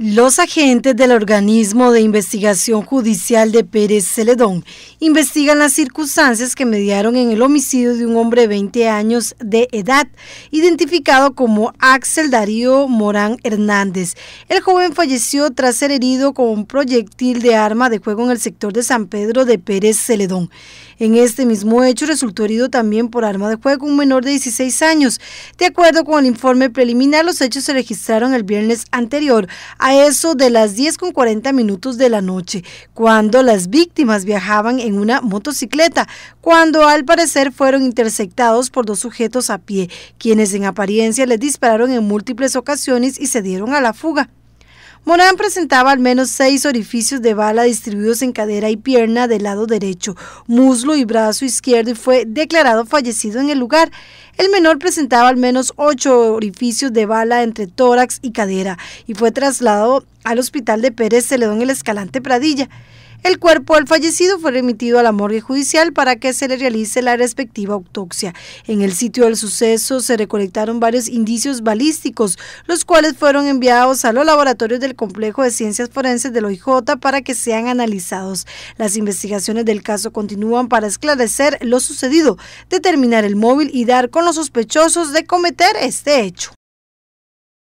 Los agentes del organismo de investigación judicial de Pérez Celedón investigan las circunstancias que mediaron en el homicidio de un hombre de 20 años de edad, identificado como Axel Darío Morán Hernández. El joven falleció tras ser herido con un proyectil de arma de juego en el sector de San Pedro de Pérez Celedón. En este mismo hecho resultó herido también por arma de juego un menor de 16 años. De acuerdo con el informe preliminar, los hechos se registraron el viernes anterior a a eso de las 10 con 40 minutos de la noche, cuando las víctimas viajaban en una motocicleta, cuando al parecer fueron interceptados por dos sujetos a pie, quienes en apariencia les dispararon en múltiples ocasiones y se dieron a la fuga. Morán presentaba al menos seis orificios de bala distribuidos en cadera y pierna del lado derecho, muslo y brazo izquierdo y fue declarado fallecido en el lugar. El menor presentaba al menos ocho orificios de bala entre tórax y cadera y fue trasladado al hospital de Pérez Celedón el Escalante Pradilla. El cuerpo del fallecido fue remitido a la morgue judicial para que se le realice la respectiva autopsia. En el sitio del suceso se recolectaron varios indicios balísticos, los cuales fueron enviados a los laboratorios del Complejo de Ciencias Forenses del OIJ para que sean analizados. Las investigaciones del caso continúan para esclarecer lo sucedido, determinar el móvil y dar con los sospechosos de cometer este hecho.